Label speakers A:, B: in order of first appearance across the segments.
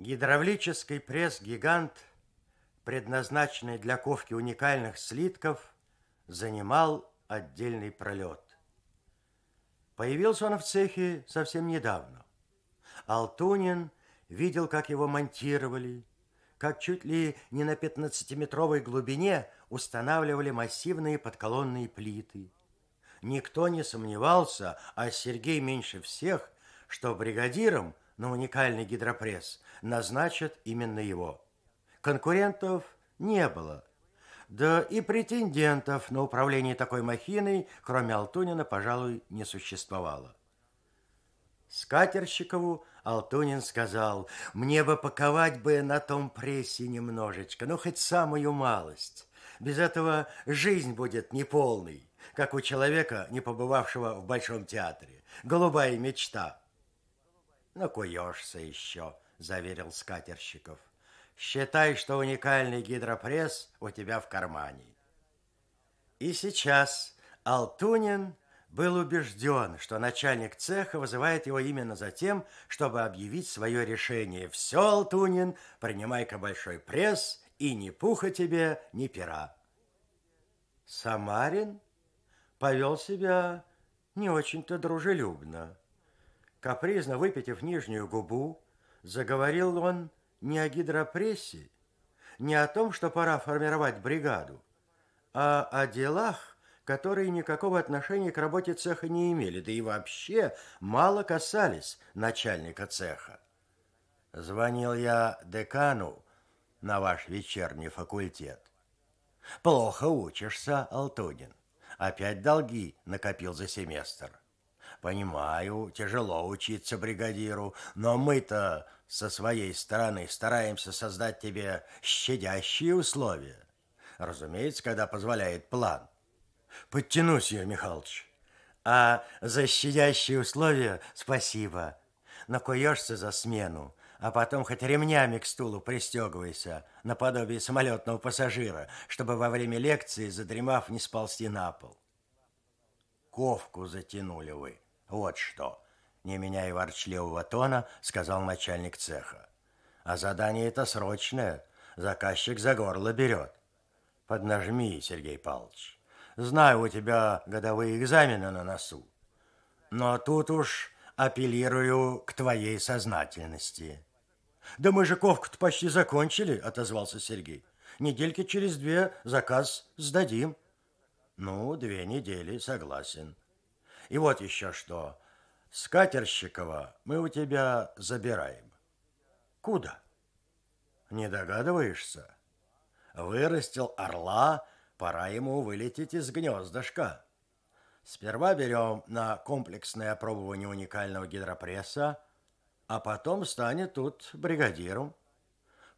A: Гидравлический пресс-гигант, предназначенный для ковки уникальных слитков, занимал отдельный пролет. Появился он в цехе совсем недавно. Алтунин видел, как его монтировали, как чуть ли не на 15-метровой глубине устанавливали массивные подколонные плиты. Никто не сомневался, а Сергей меньше всех, что бригадиром – на уникальный гидропресс назначат именно его. Конкурентов не было. Да и претендентов на управление такой махиной, кроме Алтунина, пожалуй, не существовало. Скатерщикову Алтунин сказал, «Мне бы паковать бы на том прессе немножечко, ну, хоть самую малость. Без этого жизнь будет неполной, как у человека, не побывавшего в Большом театре. Голубая мечта». «Накуешься еще», – заверил скатерщиков. «Считай, что уникальный гидропресс у тебя в кармане». И сейчас Алтунин был убежден, что начальник цеха вызывает его именно за тем, чтобы объявить свое решение. «Все, Алтунин, принимай-ка большой пресс, и ни пуха тебе, ни пера». Самарин повел себя не очень-то дружелюбно. Капризно выпитив нижнюю губу, заговорил он не о гидропрессе, не о том, что пора формировать бригаду, а о делах, которые никакого отношения к работе цеха не имели, да и вообще мало касались начальника цеха. Звонил я декану на ваш вечерний факультет. Плохо учишься, Алтунин. Опять долги накопил за семестр. Понимаю, тяжело учиться бригадиру, но мы-то со своей стороны стараемся создать тебе щадящие условия. Разумеется, когда позволяет план. Подтянусь я, Михалыч. А за щадящие условия спасибо. Накуешься за смену, а потом хоть ремнями к стулу пристегивайся, наподобие самолетного пассажира, чтобы во время лекции, задремав, не сползти на пол. Ковку затянули вы. Вот что, не меняя ворчливого тона, сказал начальник цеха. А задание это срочное, заказчик за горло берет. Поднажми, Сергей Павлович. Знаю, у тебя годовые экзамены на носу. Но тут уж апеллирую к твоей сознательности. Да мы же ковку-то почти закончили, отозвался Сергей. Недельки через две заказ сдадим. Ну, две недели, согласен. И вот еще что. Скатерщикова мы у тебя забираем. Куда? Не догадываешься? Вырастил орла, пора ему вылететь из гнездышка. Сперва берем на комплексное опробование уникального гидропресса, а потом станет тут бригадиром.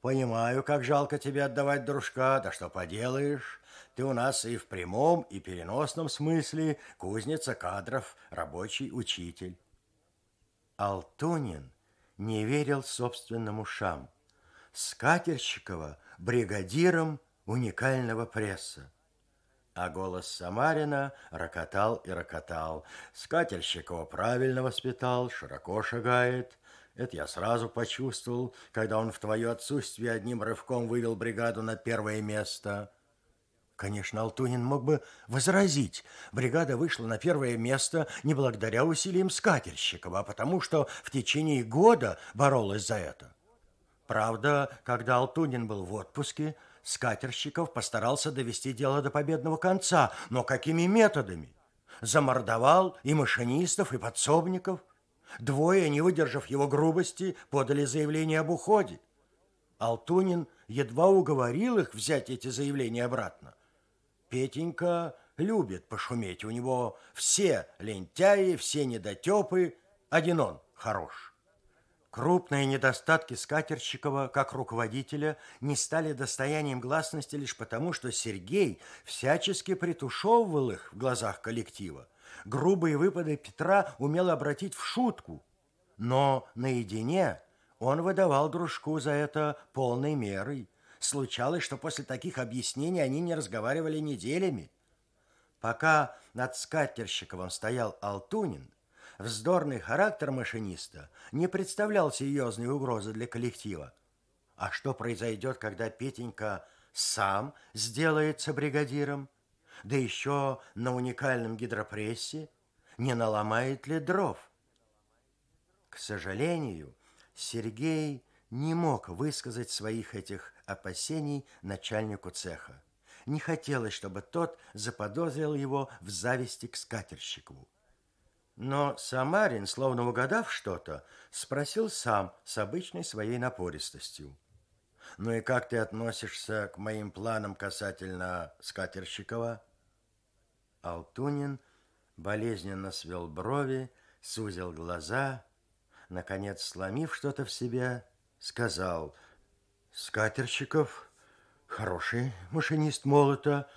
A: Понимаю, как жалко тебе отдавать дружка, да что поделаешь ты у нас и в прямом, и переносном смысле кузница кадров, рабочий учитель. Алтунин не верил собственным ушам. Скатерщикова бригадиром уникального пресса. А голос Самарина рокотал и рокотал. Скательщикова правильно воспитал, широко шагает. Это я сразу почувствовал, когда он в твое отсутствие одним рывком вывел бригаду на первое место. Конечно, Алтунин мог бы возразить. Бригада вышла на первое место не благодаря усилиям Скатерщикова, а потому что в течение года боролась за это. Правда, когда Алтунин был в отпуске, Скатерщиков постарался довести дело до победного конца. Но какими методами? Замордовал и машинистов, и подсобников. Двое, не выдержав его грубости, подали заявление об уходе. Алтунин едва уговорил их взять эти заявления обратно. Петенька любит пошуметь. У него все лентяи, все недотепы, один он хорош. Крупные недостатки Скатерщикова, как руководителя, не стали достоянием гласности лишь потому, что Сергей всячески притушевывал их в глазах коллектива. Грубые выпады Петра умел обратить в шутку, но наедине он выдавал дружку за это полной мерой. Случалось, что после таких объяснений они не разговаривали неделями. Пока над скатерщиковым стоял Алтунин, вздорный характер машиниста не представлял серьезной угрозы для коллектива. А что произойдет, когда Петенька сам сделается бригадиром? Да еще на уникальном гидропрессе? Не наломает ли дров? К сожалению, Сергей не мог высказать своих этих опасений начальнику цеха. Не хотелось, чтобы тот заподозрил его в зависти к скатерщику. Но Самарин, словно угадав что-то, спросил сам с обычной своей напористостью. «Ну и как ты относишься к моим планам касательно Скатерщикова?» Алтунин болезненно свел брови, сузил глаза, наконец, сломив что-то в себе, сказал – Скатерщиков хороший машинист молота,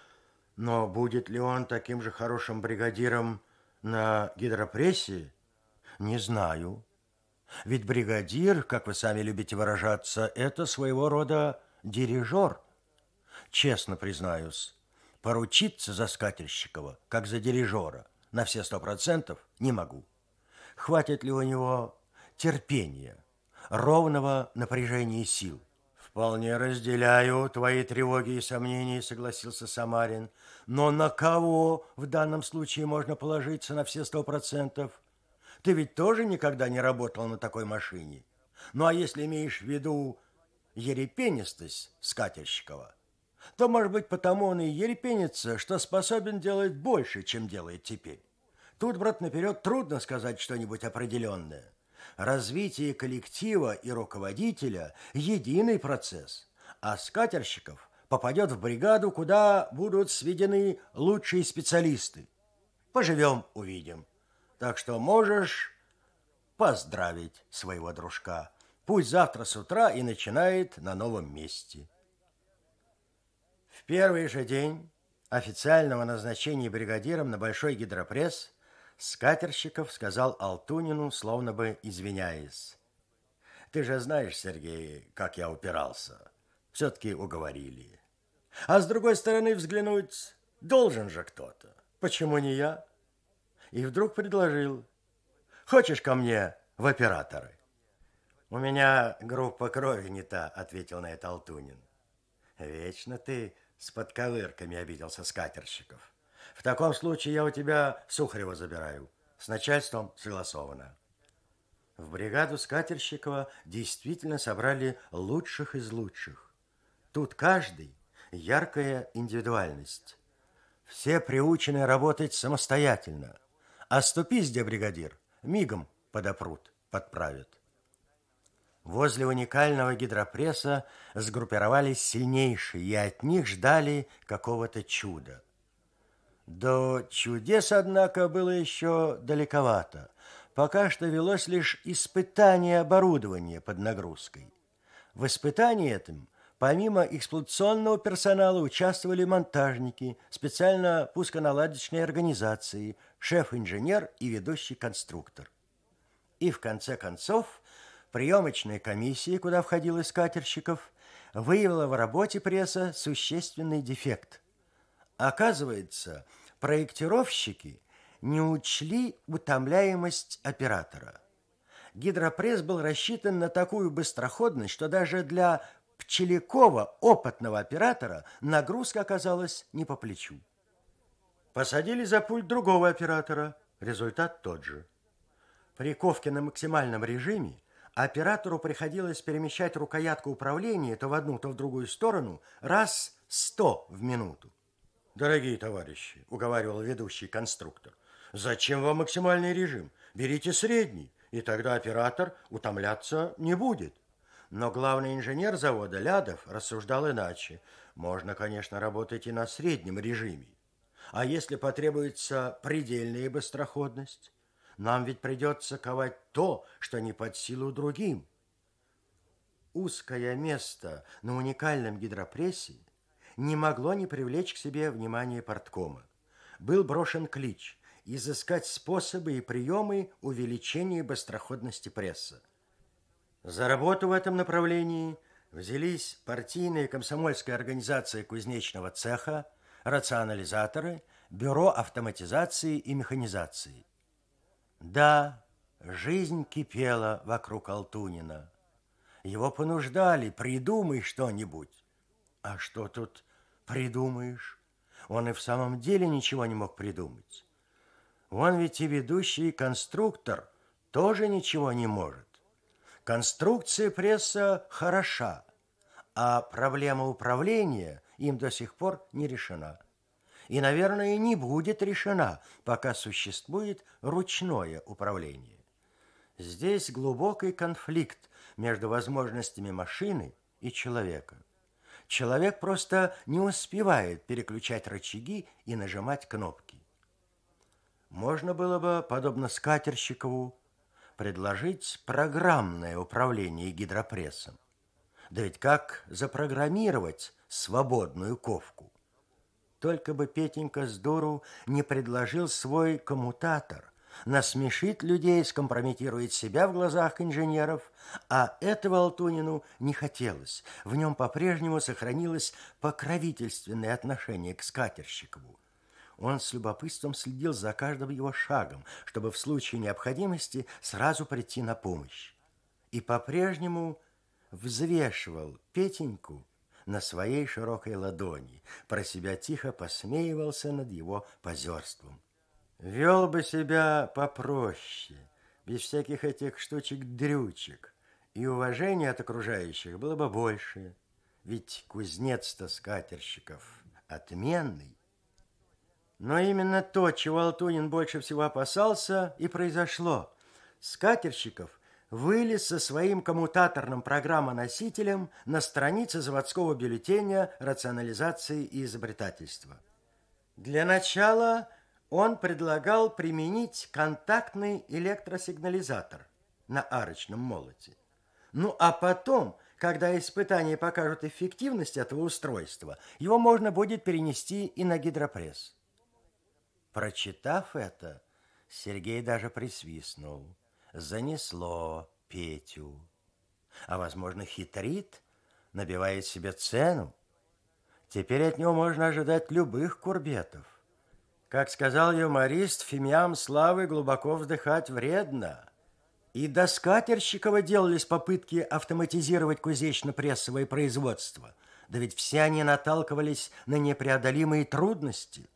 A: но будет ли он таким же хорошим бригадиром на гидропрессе, не знаю. Ведь бригадир, как вы сами любите выражаться, это своего рода дирижер. Честно признаюсь, поручиться за Скатерщикова, как за дирижера, на все сто процентов не могу. Хватит ли у него терпения, ровного напряжения сил – «Вполне разделяю твои тревоги и сомнения», — согласился Самарин. «Но на кого в данном случае можно положиться на все сто процентов? Ты ведь тоже никогда не работал на такой машине. Ну а если имеешь в виду ерепенистость Скатерщикова, то, может быть, потому он и ерепенится, что способен делать больше, чем делает теперь. Тут, брат, наперед трудно сказать что-нибудь определенное». Развитие коллектива и руководителя – единый процесс, а скатерщиков попадет в бригаду, куда будут сведены лучшие специалисты. Поживем – увидим. Так что можешь поздравить своего дружка. Пусть завтра с утра и начинает на новом месте. В первый же день официального назначения бригадиром на Большой гидропресс Скатерщиков сказал Алтунину, словно бы извиняясь. «Ты же знаешь, Сергей, как я упирался. Все-таки уговорили. А с другой стороны взглянуть должен же кто-то. Почему не я?» И вдруг предложил. «Хочешь ко мне в операторы?» «У меня группа крови не та», — ответил на это Алтунин. «Вечно ты с подковырками обиделся скатерщиков». В таком случае я у тебя Сухарева забираю. С начальством согласовано. В бригаду Скатерщикова действительно собрали лучших из лучших. Тут каждый яркая индивидуальность. Все приучены работать самостоятельно. Оступись, где бригадир, мигом подопрут, подправят. Возле уникального гидропресса сгруппировались сильнейшие, и от них ждали какого-то чуда – до чудес, однако, было еще далековато. Пока что велось лишь испытание оборудования под нагрузкой. В испытании этом помимо эксплуатационного персонала участвовали монтажники, специально пусконаладочные организации, шеф-инженер и ведущий конструктор. И в конце концов приемочная комиссия, куда входил искатерщиков, выявила в работе пресса существенный дефект – Оказывается, проектировщики не учли утомляемость оператора. Гидропресс был рассчитан на такую быстроходность, что даже для Пчелякова, опытного оператора, нагрузка оказалась не по плечу. Посадили за пульт другого оператора. Результат тот же. При ковке на максимальном режиме оператору приходилось перемещать рукоятку управления то в одну, то в другую сторону раз сто в минуту. Дорогие товарищи, уговаривал ведущий конструктор, зачем вам максимальный режим? Берите средний, и тогда оператор утомляться не будет. Но главный инженер завода Лядов рассуждал иначе. Можно, конечно, работать и на среднем режиме. А если потребуется предельная быстроходность? Нам ведь придется ковать то, что не под силу другим. Узкое место на уникальном гидропрессе не могло не привлечь к себе внимание порткома. Был брошен клич изыскать способы и приемы увеличения быстроходности пресса. За работу в этом направлении взялись партийная и комсомольская организация кузнечного цеха, рационализаторы, бюро автоматизации и механизации. Да, жизнь кипела вокруг Алтунина. Его понуждали, придумай что-нибудь. А что тут придумаешь. Он и в самом деле ничего не мог придумать. Он ведь и ведущий, и конструктор тоже ничего не может. Конструкция пресса хороша, а проблема управления им до сих пор не решена. И, наверное, не будет решена, пока существует ручное управление. Здесь глубокий конфликт между возможностями машины и человека – человек просто не успевает переключать рычаги и нажимать кнопки. Можно было бы, подобно скатерщикову, предложить программное управление гидропрессом. Да ведь как запрограммировать свободную ковку? Только бы Петенька с дуру не предложил свой коммутатор, насмешит людей, скомпрометирует себя в глазах инженеров, а этого Алтунину не хотелось. В нем по-прежнему сохранилось покровительственное отношение к скатерщикову. Он с любопытством следил за каждым его шагом, чтобы в случае необходимости сразу прийти на помощь. И по-прежнему взвешивал Петеньку на своей широкой ладони, про себя тихо посмеивался над его позерством. Вел бы себя попроще, без всяких этих штучек-дрючек, и уважения от окружающих было бы больше. Ведь кузнец-то скатерщиков отменный. Но именно то, чего Алтунин больше всего опасался, и произошло. Скатерщиков вылез со своим коммутаторным программоносителем на странице заводского бюллетеня рационализации и изобретательства. Для начала он предлагал применить контактный электросигнализатор на арочном молоте. Ну а потом, когда испытания покажут эффективность этого устройства, его можно будет перенести и на гидропресс. Прочитав это, Сергей даже присвистнул. Занесло Петю. А, возможно, хитрит, набивает себе цену. Теперь от него можно ожидать любых курбетов. Как сказал юморист, фимиам славы глубоко вздыхать вредно. И до скатерщикова делались попытки автоматизировать кузнечно-прессовое производство. Да ведь все они наталкивались на непреодолимые трудности.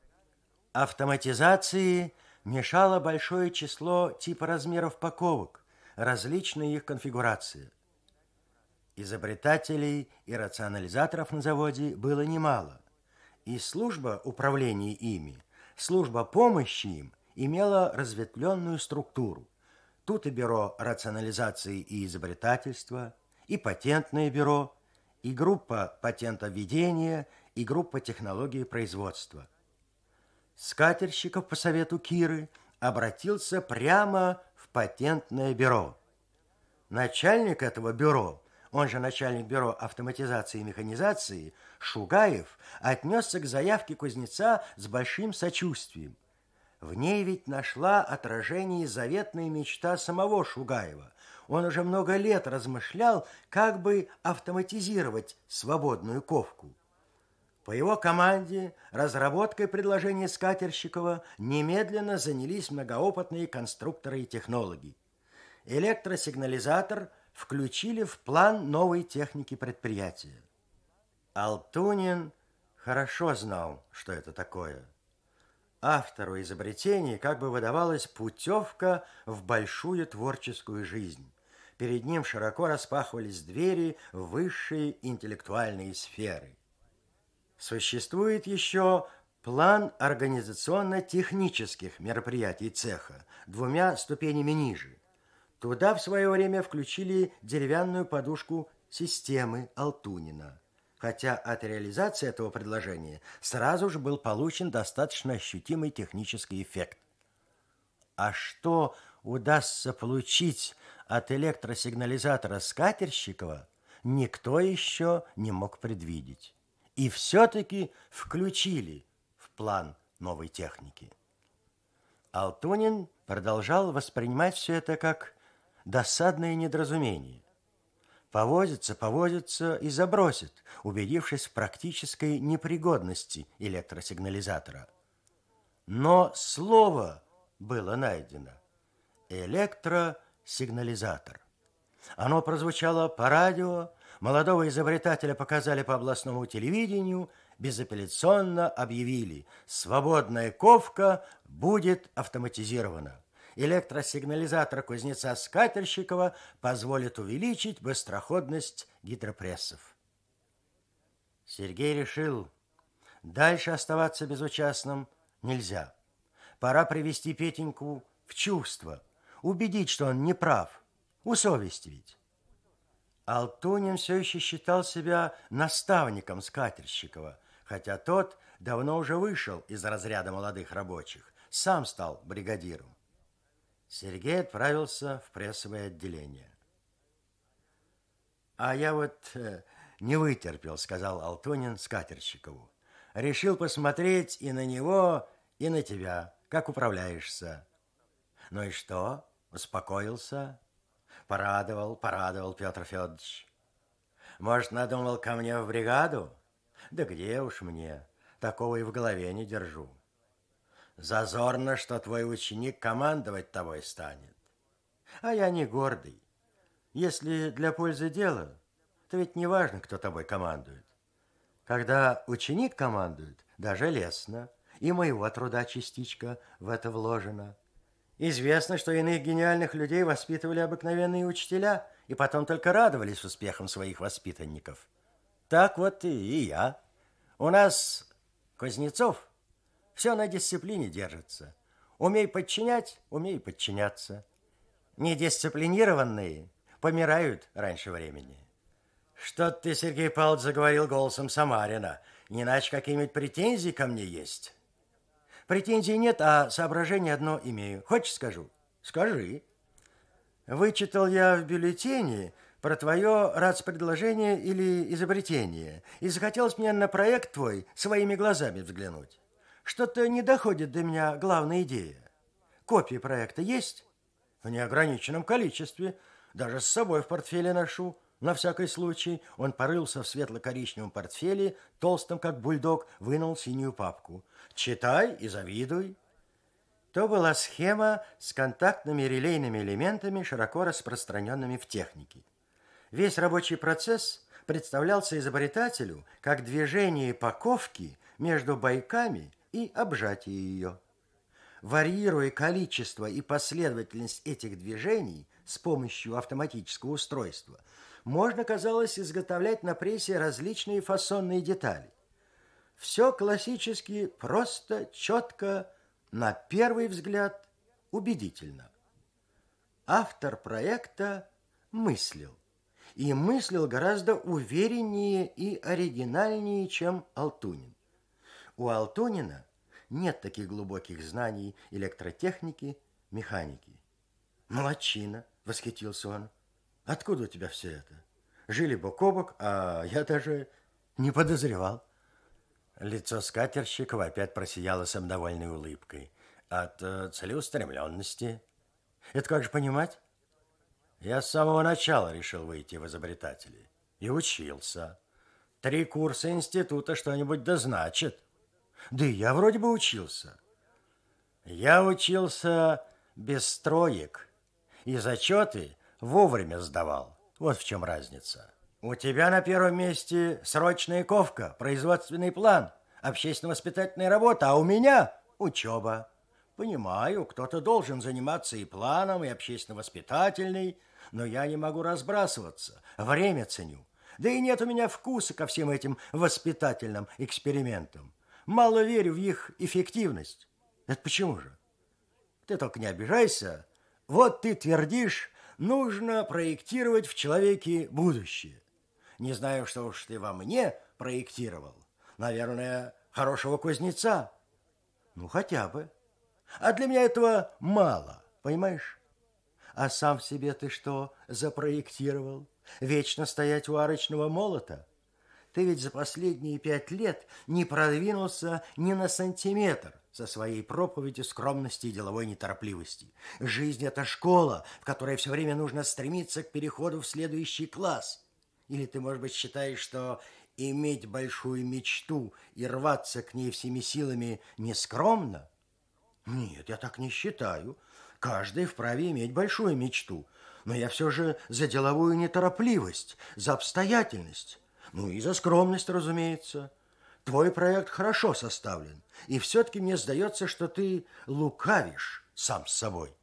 A: Автоматизации мешало большое число типа размеров паковок, различные их конфигурации. Изобретателей и рационализаторов на заводе было немало, и служба управления ими – Служба помощи им имела разветвленную структуру. Тут и бюро рационализации и изобретательства, и патентное бюро, и группа патентоведения, и группа технологии производства. Скатерщиков по совету Киры обратился прямо в патентное бюро. Начальник этого бюро он же начальник бюро автоматизации и механизации, Шугаев отнесся к заявке кузнеца с большим сочувствием. В ней ведь нашла отражение заветная мечта самого Шугаева. Он уже много лет размышлял, как бы автоматизировать свободную ковку. По его команде разработкой предложения Скатерщикова немедленно занялись многоопытные конструкторы и технологи. Электросигнализатор – включили в план новой техники предприятия. Алтунин хорошо знал, что это такое. Автору изобретений как бы выдавалась путевка в большую творческую жизнь. Перед ним широко распахивались двери высшей интеллектуальной сферы. Существует еще план организационно-технических мероприятий цеха двумя ступенями ниже. Туда в свое время включили деревянную подушку системы Алтунина. Хотя от реализации этого предложения сразу же был получен достаточно ощутимый технический эффект. А что удастся получить от электросигнализатора Скатерщикова, никто еще не мог предвидеть. И все-таки включили в план новой техники. Алтунин продолжал воспринимать все это как досадное недоразумение. Повозится, повозится и забросит, убедившись в практической непригодности электросигнализатора. Но слово было найдено. Электросигнализатор. Оно прозвучало по радио, молодого изобретателя показали по областному телевидению, безапелляционно объявили «Свободная ковка будет автоматизирована» электросигнализатор кузнеца Скатерщикова позволит увеличить быстроходность гидропрессов. Сергей решил, дальше оставаться безучастным нельзя. Пора привести Петеньку в чувство, убедить, что он не прав, усовестить. Алтунин все еще считал себя наставником Скатерщикова, хотя тот давно уже вышел из разряда молодых рабочих, сам стал бригадиром. Сергей отправился в прессовое отделение. «А я вот э, не вытерпел», — сказал Алтунин Скатерщикову. «Решил посмотреть и на него, и на тебя, как управляешься». «Ну и что? Успокоился?» «Порадовал, порадовал Петр Федорович». «Может, надумал ко мне в бригаду?» «Да где уж мне? Такого и в голове не держу». Зазорно, что твой ученик командовать тобой станет. А я не гордый. Если для пользы дела, то ведь не важно, кто тобой командует. Когда ученик командует, даже лестно, и моего труда частичка в это вложена. Известно, что иных гениальных людей воспитывали обыкновенные учителя и потом только радовались успехам своих воспитанников. Так вот и, и я. У нас Кузнецов – все на дисциплине держится. Умей подчинять, умей подчиняться. Недисциплинированные помирают раньше времени. Что ты, Сергей Павлович, заговорил голосом Самарина. Не иначе какие-нибудь претензии ко мне есть? Претензий нет, а соображение одно имею. Хочешь, скажу? Скажи. Вычитал я в бюллетене про твое предложение или изобретение, и захотелось мне на проект твой своими глазами взглянуть. Что-то не доходит до меня главная идея. Копии проекта есть? В неограниченном количестве. Даже с собой в портфеле ношу. На всякий случай он порылся в светло-коричневом портфеле, толстом, как бульдог, вынул синюю папку. «Читай и завидуй». То была схема с контактными релейными элементами, широко распространенными в технике. Весь рабочий процесс представлялся изобретателю как движение паковки между байками и обжатие ее. Варьируя количество и последовательность этих движений с помощью автоматического устройства, можно, казалось, изготовлять на прессе различные фасонные детали. Все классически, просто, четко, на первый взгляд, убедительно. Автор проекта мыслил. И мыслил гораздо увереннее и оригинальнее, чем Алтунин. У Алтонина нет таких глубоких знаний электротехники, механики. Молодчина, восхитился он. Откуда у тебя все это? Жили бок о бок, а я даже не подозревал. Лицо скатерщикова опять просияло самодовольной улыбкой. От э, целеустремленности. Это как же понимать? Я с самого начала решил выйти в изобретатели. И учился. Три курса института что-нибудь да значит. Да и я вроде бы учился. Я учился без строек и зачеты вовремя сдавал. Вот в чем разница. У тебя на первом месте срочная ковка, производственный план, общественно-воспитательная работа, а у меня учеба. Понимаю, кто-то должен заниматься и планом, и общественно-воспитательной, но я не могу разбрасываться, время ценю. Да и нет у меня вкуса ко всем этим воспитательным экспериментам. Мало верю в их эффективность. Это почему же? Ты только не обижайся. Вот ты твердишь, нужно проектировать в человеке будущее. Не знаю, что уж ты во мне проектировал. Наверное, хорошего кузнеца. Ну, хотя бы. А для меня этого мало, понимаешь? А сам себе ты что запроектировал? Вечно стоять у арочного молота? Ты ведь за последние пять лет не продвинулся ни на сантиметр со своей проповедью скромности и деловой неторопливости. Жизнь – это школа, в которой все время нужно стремиться к переходу в следующий класс. Или ты, может быть, считаешь, что иметь большую мечту и рваться к ней всеми силами нескромно? Нет, я так не считаю. Каждый вправе иметь большую мечту. Но я все же за деловую неторопливость, за обстоятельность. Ну и за скромность, разумеется. Твой проект хорошо составлен, и все-таки мне сдается, что ты лукавишь сам с собой.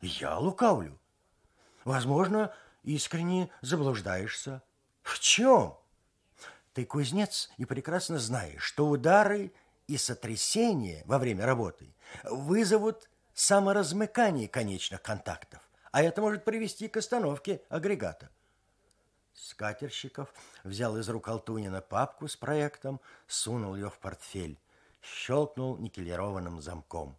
A: Я лукавлю. Возможно, искренне заблуждаешься. В чем? Ты кузнец и прекрасно знаешь, что удары и сотрясения во время работы вызовут саморазмыкание конечных контактов, а это может привести к остановке агрегата. Скатерщиков взял из рук Алтунина папку с проектом, сунул ее в портфель, щелкнул никелированным замком.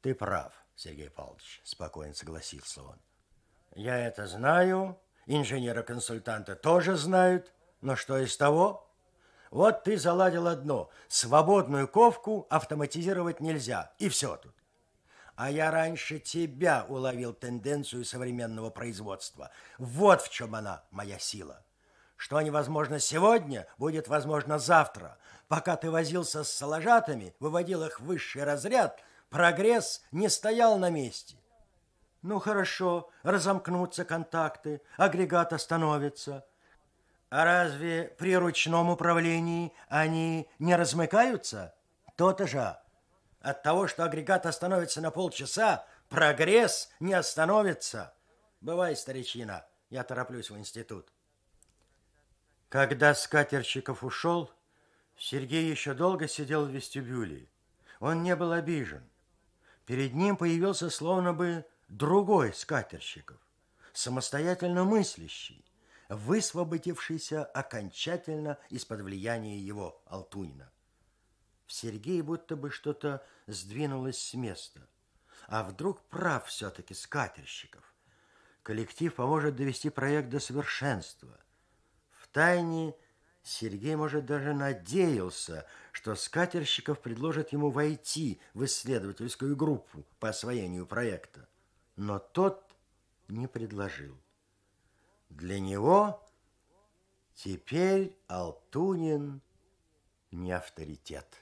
A: «Ты прав, Сергей Павлович», – спокойно согласился он. «Я это знаю, инженеры-консультанты тоже знают, но что из того?» Вот ты заладил одно. Свободную ковку автоматизировать нельзя. И все тут а я раньше тебя уловил тенденцию современного производства. Вот в чем она, моя сила. Что невозможно сегодня, будет возможно завтра. Пока ты возился с салажатами, выводил их в высший разряд, прогресс не стоял на месте. Ну хорошо, разомкнутся контакты, агрегат остановится. А разве при ручном управлении они не размыкаются? То-то же. От того, что агрегат остановится на полчаса, прогресс не остановится. Бывай, старичина, я тороплюсь в институт. Когда Скатерщиков ушел, Сергей еще долго сидел в вестибюле. Он не был обижен. Перед ним появился словно бы другой Скатерщиков, самостоятельно мыслящий, высвободившийся окончательно из-под влияния его Алтунина. В Сергее будто бы что-то сдвинулось с места. А вдруг прав все-таки скатерщиков? Коллектив поможет довести проект до совершенства. В тайне Сергей, может, даже надеялся, что скатерщиков предложит ему войти в исследовательскую группу по освоению проекта. Но тот не предложил. Для него теперь Алтунин не авторитет.